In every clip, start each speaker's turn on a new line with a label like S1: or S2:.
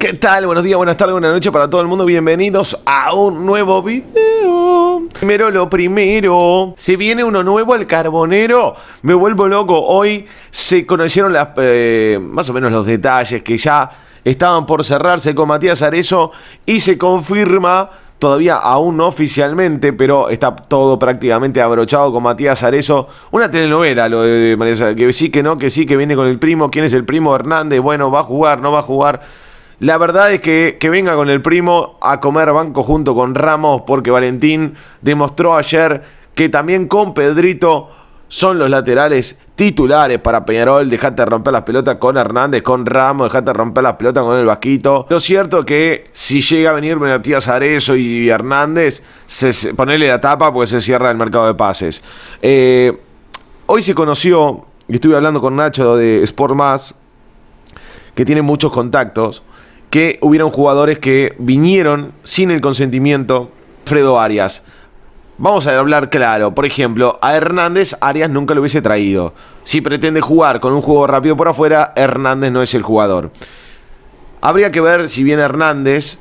S1: ¿Qué tal? Buenos días, buenas tardes, buenas noches para todo el mundo. Bienvenidos a un nuevo video. Primero lo primero. Se viene uno nuevo, el carbonero. Me vuelvo loco. Hoy se conocieron las, eh, más o menos los detalles que ya estaban por cerrarse con Matías Arezo y se confirma todavía aún no oficialmente, pero está todo prácticamente abrochado con Matías Arezo. Una telenovela, lo de María que sí, que no, que sí, que viene con el primo, quién es el primo Hernández, bueno, va a jugar, no va a jugar. La verdad es que, venga con el primo a comer banco junto con Ramos, porque Valentín demostró ayer que también con Pedrito son los laterales titulares para Peñarol. Dejate romper las pelotas con Hernández, con Ramos, dejate romper las pelotas con el Vasquito. Lo cierto es que si llega a venir Matías Arezo y Hernández, se, ponele la tapa porque se cierra el mercado de pases. Eh, hoy se conoció, y estuve hablando con Nacho de Sport que tiene muchos contactos que hubieron jugadores que vinieron sin el consentimiento Fredo Arias. Vamos a hablar claro, por ejemplo, a Hernández Arias nunca lo hubiese traído. Si pretende jugar con un juego rápido por afuera, Hernández no es el jugador. Habría que ver si viene Hernández,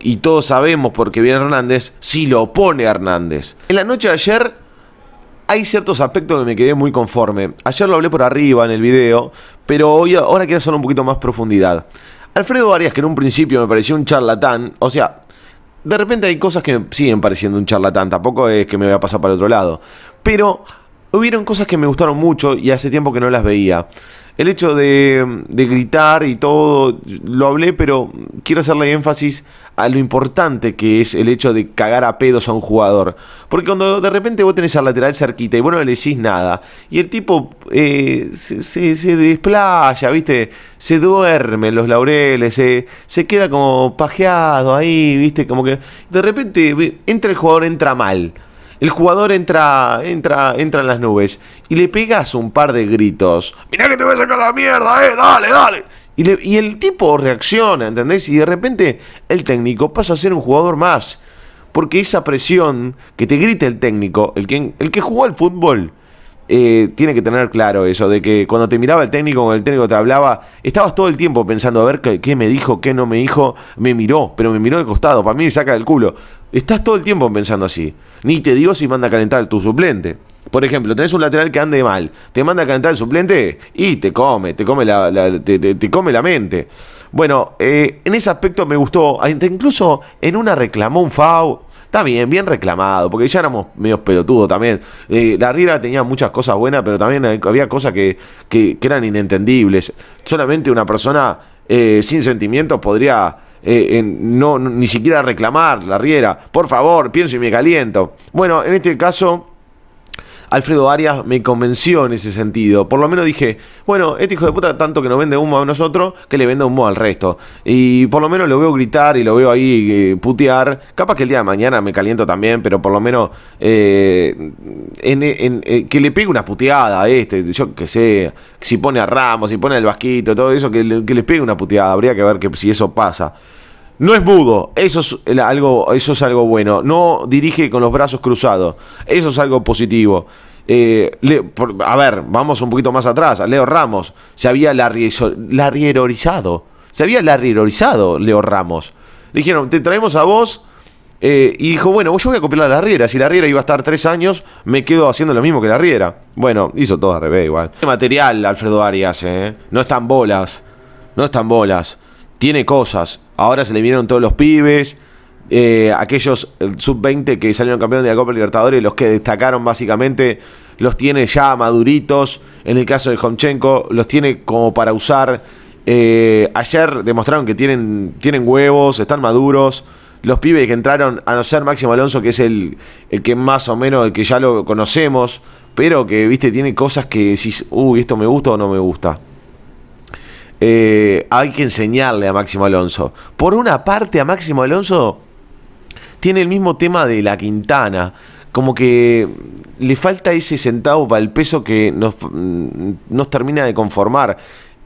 S1: y todos sabemos por qué viene Hernández, si lo opone Hernández. En la noche de ayer hay ciertos aspectos que me quedé muy conforme. Ayer lo hablé por arriba en el video, pero hoy ahora quiero hacer un poquito más profundidad. Alfredo Arias, que en un principio me pareció un charlatán, o sea, de repente hay cosas que me siguen pareciendo un charlatán, tampoco es que me voy a pasar para otro lado, pero hubieron cosas que me gustaron mucho y hace tiempo que no las veía. El hecho de, gritar y todo, lo hablé, pero quiero hacerle énfasis a lo importante que es el hecho de cagar a pedos a un jugador. Porque cuando de repente vos tenés al lateral cerquita y vos no le decís nada, y el tipo eh, se, se, desplaya, ¿viste? Se duerme en los laureles, se, se queda como pajeado ahí, ¿viste? Como que de repente entra el jugador, entra mal. El jugador entra, entra, entra en las nubes y le pegas un par de gritos. Mirá que te voy a sacar la mierda, eh, dale, dale. Y, el tipo reacciona, ¿entendés? Y de repente el técnico pasa a ser un jugador más. Porque esa presión que te grita el técnico, el que, el que jugó al fútbol, eh, tiene que tener claro eso, de que cuando te miraba el técnico, cuando el técnico te hablaba, estabas todo el tiempo pensando a ver qué, me dijo, qué no me dijo, me miró, pero me miró de costado, para mí me saca del culo. Estás todo el tiempo pensando así. Ni te digo si manda a calentar tu suplente. Por ejemplo, tenés un lateral que ande mal, te manda a calentar el suplente y te come, te come la, te, come la mente. Bueno, eh, en ese aspecto me gustó, incluso en una reclamó un FAO Está bien, bien reclamado, porque ya éramos medios pelotudos también. Eh, la Riera tenía muchas cosas buenas, pero también había cosas que, que, eran inentendibles. Solamente una persona eh, sin sentimientos podría eh, ni siquiera reclamar la Riera. Por favor, pienso y me caliento. Bueno, en este caso Alfredo Arias me convenció en ese sentido. Por lo menos dije, bueno, este hijo de puta tanto que nos vende humo a nosotros, que le venda humo al resto. Y por lo menos lo veo gritar y lo veo ahí eh, putear. Capaz que el día de mañana me caliento también, pero por lo menos eh, en, eh, que le pegue una puteada a este, yo que sé, si pone a Ramos, si pone al Vasquito, todo eso, que, le, que pegue una puteada. Habría que ver que si eso pasa. No es mudo, eso es algo, eso es algo bueno. No dirige con los brazos cruzados, eso es algo positivo. Eh, a ver, vamos un poquito más atrás. Leo Ramos se había larrierorizado. Se había larrierorizado Leo Ramos. dijeron, te traemos a vos. Eh, y dijo, bueno, yo voy a copiar a la Riera. Si la Riera iba a estar tres años, me quedo haciendo lo mismo que la Riera. Bueno, hizo todo al revés igual. Qué material Alfredo Arias, eh? No están bolas. No están bolas. Tiene cosas. Ahora se le vinieron todos los pibes. Eh, aquellos sub-20 que salieron campeones de la Copa Libertadores, los que destacaron básicamente, los tiene ya maduritos. En el caso de Homchenko, los tiene como para usar. Eh, ayer demostraron que tienen, tienen huevos, están maduros. Los pibes que entraron, a no ser Máximo Alonso, que es el, el que más o menos, el que ya lo conocemos, pero que, viste, tiene cosas que decís, uy, esto me gusta o no me gusta. Eh, hay que enseñarle a Máximo Alonso. Por una parte, a Máximo Alonso tiene el mismo tema de la Quintana. Como que le falta ese centavo para el peso que nos, mm, nos termina de conformar.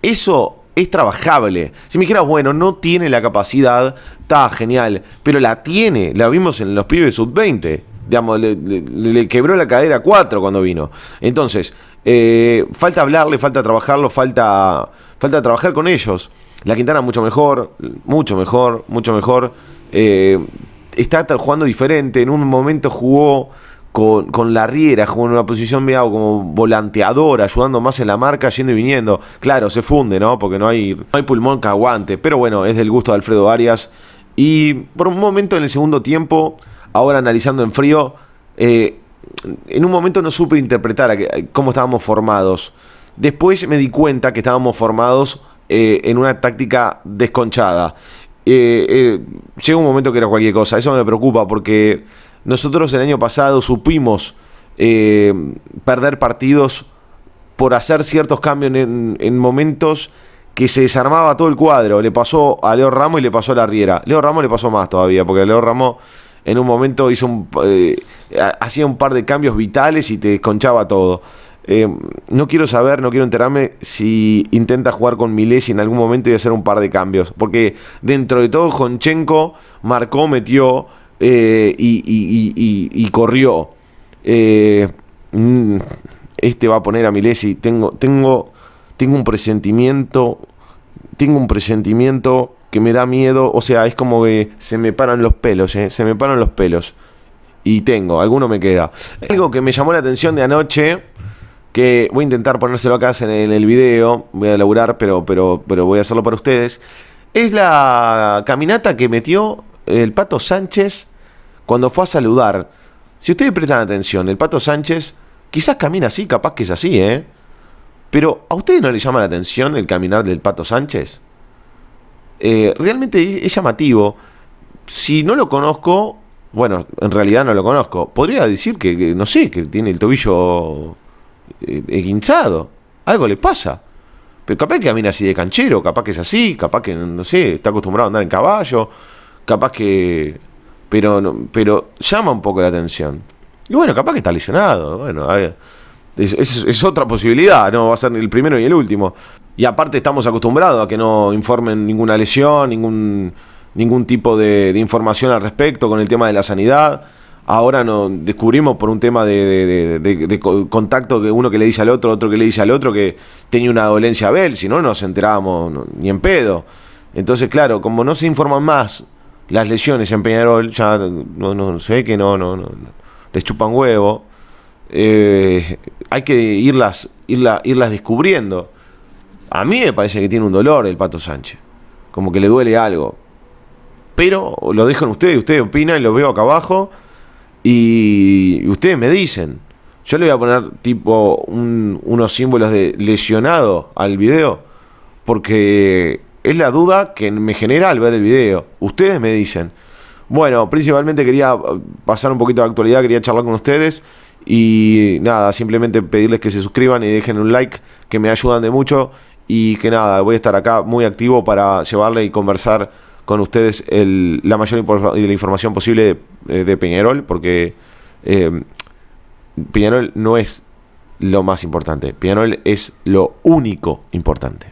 S1: Eso es trabajable. Si me dijeras, bueno, no tiene la capacidad, está genial, pero la tiene, la vimos en los pibes sub-20. Digamos, le, quebró la cadera 4 cuando vino. Entonces, eh, falta hablarle, falta trabajarlo, falta Falta trabajar con ellos. La Quintana mucho mejor, mucho mejor, mucho mejor. Eh, está jugando diferente. En un momento jugó con, la Riera, jugó en una posición medio como volanteador, ayudando más en la marca, yendo y viniendo. Claro, se funde, ¿no? Porque no hay, hay pulmón que aguante. Pero bueno, es del gusto de Alfredo Arias. Y por un momento en el segundo tiempo, ahora analizando en frío, eh, en un momento no supe interpretar cómo estábamos formados. Después me di cuenta que estábamos formados eh, en una táctica desconchada. Eh, eh, llega un momento que era cualquier cosa. Eso me preocupa porque nosotros el año pasado supimos perder partidos por hacer ciertos cambios en, momentos que se desarmaba todo el cuadro. Le pasó a Leo Ramos y le pasó a la Riera. Leo Ramos le pasó más todavía porque Leo Ramos en un momento hizo hacía un par de cambios vitales y te desconchaba todo. Eh, no quiero saber, no quiero enterarme si intenta jugar con Milesi en algún momento y hacer un par de cambios. Porque dentro de todo, Jonchenko marcó, metió eh, y, corrió. Eh, mm, este va a poner a Milesi. Tengo, tengo, tengo un presentimiento. Tengo un presentimiento que me da miedo. O sea, es como que se me paran los pelos, se me paran los pelos. Y tengo, alguno me queda. Algo que me llamó la atención de anoche que voy a intentar ponérselo acá en el, video, voy a laburar, pero, pero, pero voy a hacerlo para ustedes, es la caminata que metió el Pato Sánchez cuando fue a saludar. Si ustedes prestan atención, el Pato Sánchez quizás camina así, capaz que es así, ¿eh? Pero ¿a ustedes no les llama la atención el caminar del Pato Sánchez? Eh, realmente es llamativo. Si no lo conozco, bueno, en realidad no lo conozco. Podría decir que no sé, que tiene el tobillo hinchado, eh, eh, Algo le pasa. Pero capaz que camina así de canchero, capaz que es así, capaz que, no sé, está acostumbrado a andar en caballo, capaz que... Pero, pero llama un poco la atención. Y bueno, capaz que está lesionado. Bueno, es, es, otra posibilidad, no va a ser el primero y el último. Y aparte estamos acostumbrados a que no informen ninguna lesión, ningún, ningún tipo de, de información al respecto con el tema de la sanidad ahora no, descubrimos por un tema de, contacto que uno que le dice al otro, otro que le dice al otro que tenía una dolencia Bel... si no nos enterábamos ni en pedo. Entonces, claro, como no se informan más las lesiones en Peñarol, ya no, sé que no, no, no, les chupan huevo. Eh, hay que irlas, irlas descubriendo. A mí me parece que tiene un dolor el Pato Sánchez, como que le duele algo. Pero lo dejan ustedes, ustedes opinan, lo veo acá abajo. Y ustedes me dicen, yo le voy a poner tipo unos símbolos de lesionado al video, porque es la duda que me genera al ver el video. Ustedes me dicen. Bueno, principalmente quería pasar un poquito de actualidad, quería charlar con ustedes. Y nada, simplemente pedirles que se suscriban y dejen un like, que me ayudan de mucho. Y que nada, voy a estar acá muy activo para llevarle y conversar con ustedes la mayor información posible eh, de, Peñarol, porque eh, Peñarol no es lo más importante, Peñarol es lo único importante.